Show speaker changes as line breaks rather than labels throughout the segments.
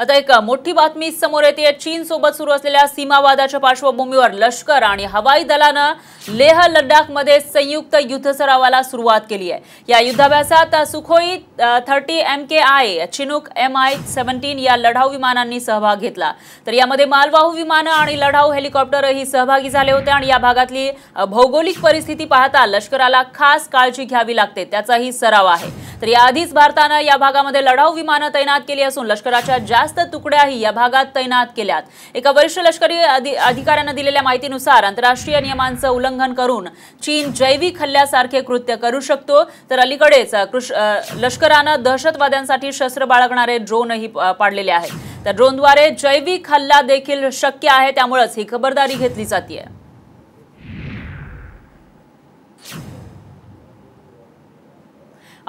आता एक मोठी बातमी समोर येते चीन सोबत सुरू असलेल्या सीमावादाच्या पार्श्वभूमीवर लष्कर आणि हवाई दलानं लेह मध्ये संयुक्त युद्ध सरावाला सुरुवात केली आहे या युद्धाभ्यासात Sukhoi thirty M K I Chinook M I seventeen या लढाऊ विमानांनी सहभाग घेतला तर यामध्ये मालवाहू विमानं आणि लढाऊ हेलिकॉप्टरही सहभागी झाले होते आणि या भागातली भौगोलिक परिस्थिती पाहता लष्कराला खास काळजी घ्यावी लागते त्याचाही सराव आहे तर याआधीच भारतानं या भागामध्ये लढाऊ विमानं तैनात केली असून लष्कराच्या ज्या जास्त तुकड्याही या भागात तैनात केल्यात एका वरिष्ठ लष्करी अधिकाऱ्यानं दिलेल्या माहितीनुसार आंतरराष्ट्रीय नियमांचं उल्लंघन करून चीन जैविक हल्ल्यासारखे कृत्य करू शकतो तर अलीकडेच लष्करानं दहशतवाद्यांसाठी शस्त्र बाळगणारे ड्रोनही पाडलेले आहेत तर ड्रोनद्वारे जैविक हल्ला देखील शक्य आहे त्यामुळेच ही खबरदारी घेतली जाते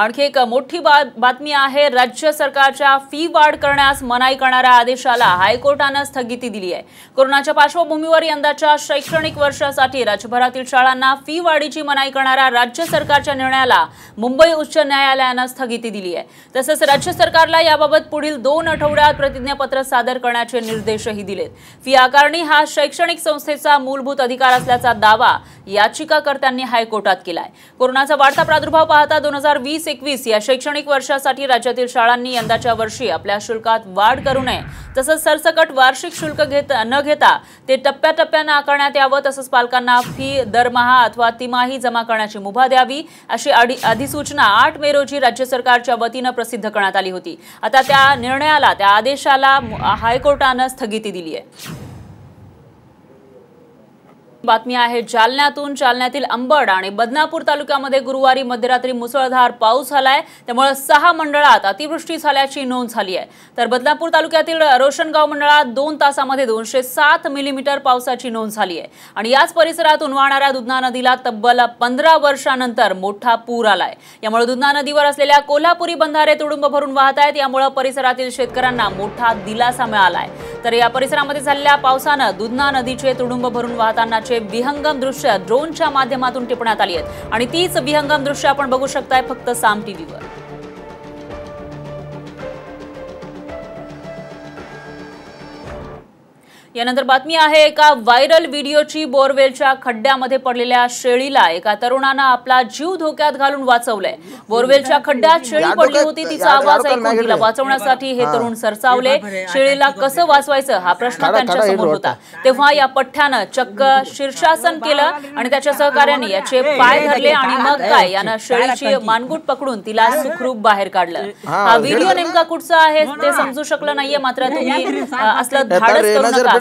आणखी एक मोठी बातमी आहे राज्य सरकारच्या फी वाढ करण्यास मनाई करणाऱ्या आदेशाला हायकोर्टानं स्थगिती दिली आहे कोरोनाच्या पार्श्वभूमीवर यंदाच्या शैक्षणिक वर्षासाठी राज्यभरातील शाळांना फी वाढीची मनाई करणाऱ्या राज्य सरकारच्या निर्णयाला मुंबई उच्च न्यायालयानं स्थगिती दिली आहे तसंच राज्य सरकारला याबाबत पुढील दोन आठवड्यात प्रतिज्ञापत्र सादर करण्याचे निर्देशही दिलेत फी आकारणी हा शैक्षणिक संस्थेचा मूलभूत अधिकार असल्याचा दावा याचिकाकर्त्यांनी हायकोर्टात केलाय कोरोनाचा वाढता प्रादुर्भाव पाहता दोन हजार वीस वीस एकवीस या शैक्षणिक वर्षासाठी राज्यातील शाळांनी यंदाच्या वर्षी आपल्या शुल्कात वाढ करू नये तसंच सरसकट वार्षिक शुल्क घेत न घेता ते टप्प्याटप्प्यानं आकारण्यात यावं तसंच पालकांना फी दरमहा अथवा तिमाही जमा करण्याची मुभा द्यावी अशी अधिसूचना आठ मे रोजी राज्य सरकारच्या वतीनं प्रसिद्ध करण्यात आली होती आता त्या निर्णयाला त्या आदेशाला हायकोर्टानं स्थगिती दिली आहे बातमी आहे जालन्यातून जालन्यातील अंबड आणि बदनापूर तालुक्यामध्ये गुरुवारी मध्यरात्री मुसळधार पाऊस झालाय त्यामुळे सहा मंडळात अतिवृष्टी झाल्याची नोंद झाली आहे तर बदनापूर तालुक्यातील रोशनगाव मंडळात दोन तासामध्ये दोनशे सात मिलीमीटर पावसाची नोंद झाली आहे आणि याच परिसरातून वाहणाऱ्या दुधना नदीला तब्बल पंधरा वर्षानंतर मोठा पूर आलाय यामुळे दुधना नदीवर असलेल्या कोल्हापुरी बंधारे तुडुंब भरून वाहत आहेत यामुळे परिसरातील शेतकऱ्यांना मोठा दिलासा आहे तर या परिसरामध्ये झालेल्या पावसानं दुधना नदीचे तुडुंब भरून वाहतानाचे विहंगम दृश्य ड्रोनच्या माध्यमातून टिपण्यात आली आहेत आणि तीच विहंगम दृश्य आपण बघू शकताय फक्त साम टीव्हीवर यानंतर बातमी आहे एका व्हायरल व्हिडिओची बोरवेलच्या खड्ड्यामध्ये पडलेल्या शेळीला एका तरुणानं आपला जीव धोक्यात घालून वाचवलंय बोरवेलच्या खड्ड्यात शेळी पडली होती तिचा आवाज ऐकून तिला वाचवण्यासाठी हे तरुण सरसावले शेळीला कसं वाचवायचं हा प्रश्न त्यांच्या समोर होता तेव्हा या पठ्ठ्यानं चक्क शीर्षासन केलं आणि त्याच्या सहकार्याने याचे पाय धरले आणि मग काय यानं शेळीची मानगुट पकडून तिला सुखरूप बाहेर काढलं हा व्हिडिओ नेमका कुठचा आहे ते समजू शकलं नाहीये मात्र तुम्ही असलं धाडस करून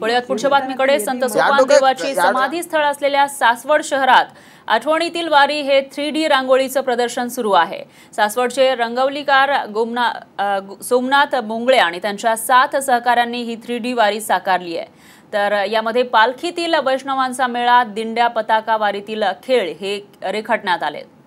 वळूयात पुढच्या बातमीकडे संत सोपान देवाची समाधी स्थळ असलेल्या सासवड शहरात आठवणीतील वारी हे थ्री डी रांगोळीचं प्रदर्शन सुरू आहे सासवडचे रंगवलीकार गोमना सोमनाथ बोंगळे आणि त्यांच्या सात सहकाऱ्यांनी ही थ्री डी वारी साकारली आहे तर यामध्ये पालखीतील वैष्णवांचा मेळा दिंड्या पताका वारीतील खेळ हे रेखाटण्यात आले